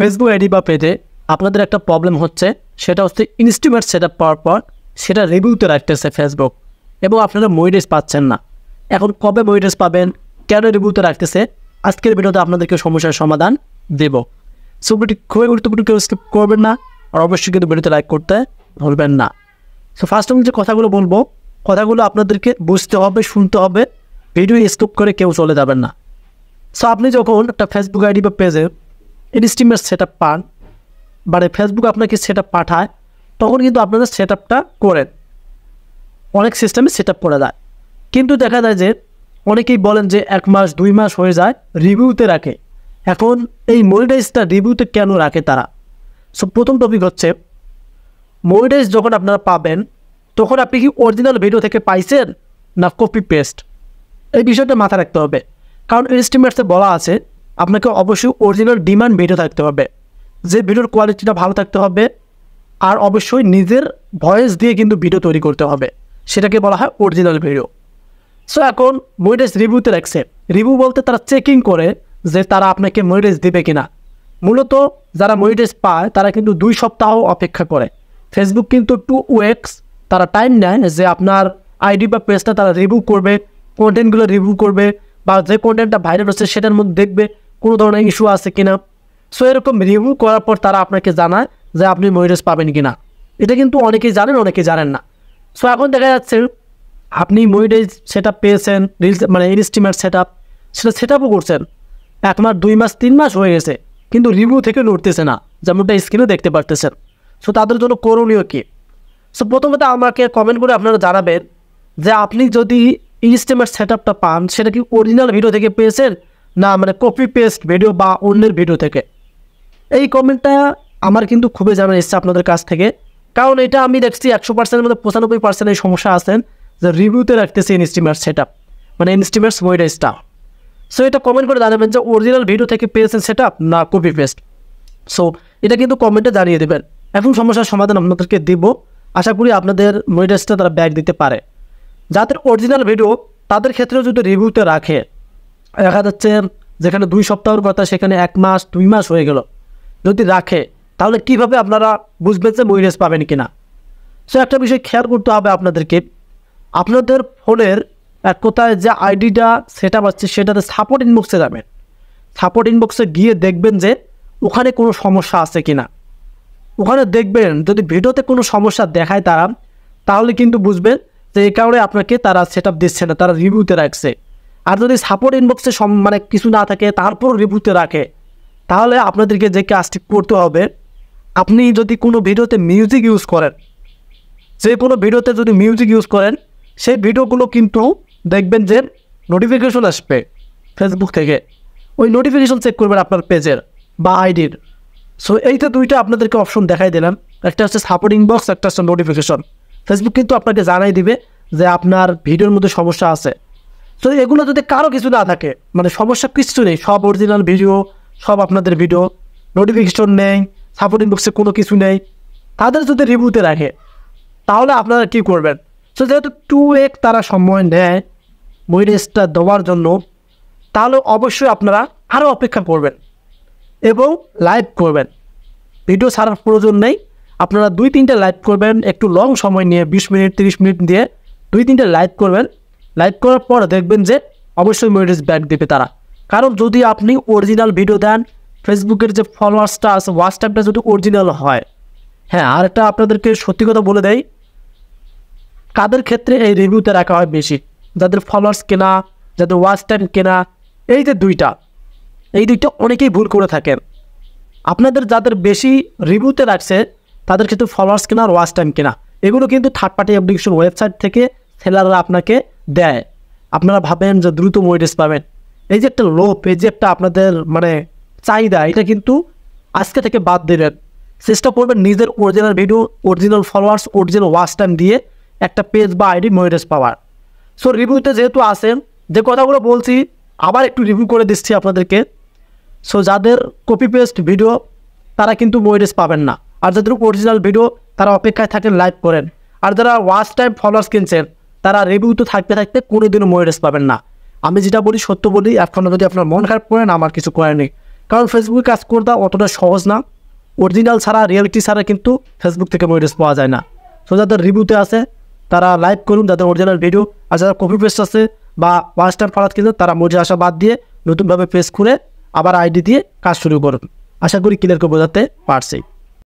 Facebook ID বা পেজে আপনাদের একটা প্রবলেম হচ্ছে সেটা হচ্ছে ইনস্ট্রুমেন্ট সেট আপ পাওয়ার পর সেটা রিভিউতে রাখতেছে ফেসবুক এবং আপনারা মনিটাইজ পাচ্ছেন না এখন কবে মনিটাইজ পাবেন কেন রিভিউতে রাখতেছে আজকের ভিডিওতে আপনাদেরকে সমস্যার সমাধান দেব সো ভিডিওটি খুবই গুরুত্বপূর্ণ কেউ স্কিপ করবেন না আর অবশ্যই কিন্তু ভিডিওতে লাইক করতে ভুলবেন না সো ফার্স্ট আমি যে কথাগুলো বলবো কথাগুলো আপনাদেরকে বুঝতে হবে শুনতে হবে ভিডিও স্কিপ করে কেউ চলে যাবেন না সো আপনি যখন একটা ফেসবুক আইডি বা পেজে এই স্টিমের সেট আপ পান বা ফেসবুক আপনাকে সেট পাঠায় তখন কিন্তু আপনারা সেট আপটা করেন অনেক সিস্টেমে সেট আপ করা যায় কিন্তু দেখা যায় যে অনেকেই বলেন যে এক মাস দুই মাস হয়ে যায় রিভিউতে রাখে এখন এই মরিডাইজটা রিভিউতে কেন রাখে তারা সো প্রথম টপিক হচ্ছে মরিডাইজ যখন আপনারা পাবেন তখন আপনি কি অরিজিনাল ভিডিও থেকে পাইছেন না কপি পেস্ট এই বিষয়টা মাথায় রাখতে হবে কারণ এস্টিমেটসে বলা আছে আপনাকে অবশ্যই অরিজিনাল ডিমান্ড ভিডিও থাকতে হবে যে ভিডিওর কোয়ালিটিটা ভালো থাকতে হবে আর অবশ্যই নিজের ভয়েস দিয়ে কিন্তু ভিডিও তৈরি করতে হবে সেটাকে বলা হয় অরিজিনাল ভিডিও সো এখন মনিটাইজ রিভিউতে রাখছে রিভিউ বলতে তারা চেকিং করে যে তারা আপনাকে মনিটাইজ দেবে কিনা মূলত যারা মনিটাইজ পায় তারা কিন্তু দুই সপ্তাহ অপেক্ষা করে ফেসবুক কিন্তু টু ওয়েক্স তারা টাইম নেয় যে আপনার আইডি বা পেজটা তারা রিভিউ করবে কন্টেন্টগুলো রিভিউ করবে বা যে কন্টেন্টটা ভাইরাল হচ্ছে সেটার মধ্যে দেখবে কোনো ধরনের ইস্যু আছে কিনা সো এরকম রিভিউ করার পর তারা আপনাকে জানায় যে আপনি ময়ূরেস পাবেন কিনা এটা কিন্তু অনেকেই জানেন অনেকেই জানেন না সো এখন দেখা যাচ্ছে আপনি ময়ূরেজ সেট আপ পেয়েছেন রিলস মানে ইনস্টিমেট সেট আপ সেটা সেট আপও করছেন এক মাস দুই মাস তিন মাস হয়ে গেছে কিন্তু রিভিউ থেকে নড়তেছে না যেমনটা স্ক্রিনে দেখতে পারতেছেন সো তাদের জন্য করণীয় কী সো প্রথমত আমাকে কমেন্ট করে আপনারা জানাবেন যে আপনি যদি ইনস্টেমের সেট আপটা পান সেটা কি অরিজিনাল ভিডিও থেকে পেয়েছেন না মানে কপি পেস্ট ভিডিও বা অন্যের ভিডিও থেকে এই কমেন্টটা আমার কিন্তু খুবই জানার ইচ্ছা আপনাদের কাছ থেকে কারণ এটা আমি দেখছি একশো পার্সেন্টের মধ্যে পঁচানব্বই পার্সেন্ট এই সমস্যা আছেন যে রিভিউতে রাখতেছি ইনস্টিমার সেট আপ মানে ইনস্টিমার মোয়েডা স্টাফ সো এটা কমেন্ট করে জানাবেন যে অরিজিনাল ভিডিও থেকে পেয়েছেন সেট আপ না কপি পেস্ট সো এটা কিন্তু কমেন্টে জানিয়ে দেবেন এখন সমস্যার সমাধান আপনাদেরকে দিব আশা করি আপনাদের মোয়েডাসটা তারা ব্যাগ দিতে পারে যাদের অরিজিনাল ভিডিও তাদের ক্ষেত্রেও যদি রিভিউতে রাখে দেখা যাচ্ছে যেখানে দুই সপ্তাহের কথা সেখানে এক মাস দুই মাস হয়ে গেল যদি রাখে তাহলে কিভাবে আপনারা বুঝবেন যে মইরেজ পাবেন কি না সো একটা বিষয় খেয়াল করতে হবে আপনাদেরকে আপনাদের ফোনের এক কোথায় যে আইডিটা সেট আপ আছে সেটাতে সাপোর্ট ইনবক্সে যাবেন সাপোর্ট ইনবক্সে গিয়ে দেখবেন যে ওখানে কোনো সমস্যা আছে কি না ওখানে দেখবেন যদি ভিডিওতে কোনো সমস্যা দেখায় তারা তাহলে কিন্তু বুঝবেন যে এই কারণে আপনাকে তারা সেট আপ দিচ্ছে না তারা রিভিউতে রাখছে আর যদি সাপোর্ট ইনবক্সে মানে কিছু না থাকে তারপর রিভিউতে রাখে তাহলে আপনাদেরকে যে কাজটি করতে হবে আপনি যদি কোনো ভিডিওতে মিউজিক ইউজ করেন যে কোনো ভিডিওতে যদি মিউজিক ইউজ করেন সেই ভিডিওগুলো কিন্তু দেখবেন যে নোটিফিকেশন আসবে ফেসবুক থেকে ওই নোটিফিকেশন চেক করবেন আপনার পেজের বা আইডির সো এইটা দুইটা আপনাদেরকে অপশন দেখাই দিলাম একটা হচ্ছে সাপোর্টিং বক্স একটা হচ্ছে নোটিফিকেশন ফেসবুক কিন্তু আপনাকে জানাই দিবে যে আপনার ভিডিওর মধ্যে সমস্যা আছে তো এগুলো যদি কারো কিছু না থাকে মানে সমস্যা কিছু নেই সব অরিজিনাল ভিডিও সব আপনাদের ভিডিও নোটিফিকেশন নেই সাপোর্টিং বক্সে কোনো কিছু নেই তাদের যদি রিভিউতে রাখে তাহলে আপনারা কি করবেন তো যেহেতু টু এক তারা সময় নেয় বই দেওয়ার জন্য তাহলে অবশ্যই আপনারা আরও অপেক্ষা করবেন এবং লাইভ করবেন ভিডিও ছাড়ার প্রয়োজন নেই আপনারা দুই তিনটে লাইভ করবেন একটু লং সময় নিয়ে বিশ মিনিট তিরিশ মিনিট দিয়ে দুই তিনটে লাইভ করবেন লাইক করার পর দেখবেন যে অবশ্যই মনিটাইজ ব্যাক দেবে তারা কারণ যদি আপনি অরিজিনাল ভিডিও দেন ফেসবুকের যে ফলোয়ার্সটা আছে ওয়াচ টাইমটা যদি অরিজিনাল হয় হ্যাঁ আর একটা আপনাদেরকে সত্যি কথা বলে দেয় কাদের ক্ষেত্রে এই রিভিউতে রাখা হয় বেশি যাদের ফলোয়ার্স কেনা যাদের ওয়াচ টাইম কেনা এই যে দুইটা এই দুইটা অনেকেই ভুল করে থাকেন আপনাদের যাদের বেশি রিভিউতে রাখছে তাদের ক্ষেত্রে ফলোয়ার্স কেনা আর ওয়াচ টাইম কেনা এগুলো কিন্তু থার্ড পার্টি অ্যাপ্লিকেশন ওয়েবসাইট থেকে সেলাররা আপনাকে দেয় আপনারা ভাবেন যে দ্রুত ওয়েটেস পাবেন এই যে একটা লোভ এই যে একটা আপনাদের মানে চাহিদা এটা কিন্তু আজকে থেকে বাদ দেবেন চেষ্টা করবেন নিজের original video original followers original watch time দিয়ে একটা পেজ বা আইডি মনিটাইজ পাওয়ার সো রিভিউতে যেহেতু আসেন যে কথাগুলো বলছি আবার একটু রিভিউ করে দিচ্ছি আপনাদেরকে সো যাদের কপি পেস্ট ভিডিও তারা কিন্তু মনিটাইজ পাবেন না আর যাদের অরিজিনাল ভিডিও তারা অপেক্ষায় থাকেন লাইভ করেন আর যারা ওয়াচ টাইম ফলোয়ার্স কিনছেন তারা রিভিউতে থাকতে থাকতে কোনোদিনও মোয়েরেস পাবেন না আমি যেটা বলি সত্য বলি এখন যদি আপনার মন খারাপ করেন আমার কিছু করার নেই কারণ ফেসবুকে কাজ করতে অতটা সহজ না অরিজিনাল ছাড়া রিয়েলিটি ছাড়া কিন্তু ফেসবুক থেকে মোয়েরেস পাওয়া যায় না তো যাদের রিভিউতে আছে তারা লাইভ করুন যাদের অরিজিনাল ভিডিও আর যারা কপি পেস্ট আছে বা ফার্স্ট টাইম ফারাত কিন্তু তারা মরে আসা বাদ দিয়ে নতুনভাবে পেজ খুলে আবার আইডি দিয়ে কাজ শুরু করুন আশা করি ক্লিয়ার করে বোঝাতে পারছি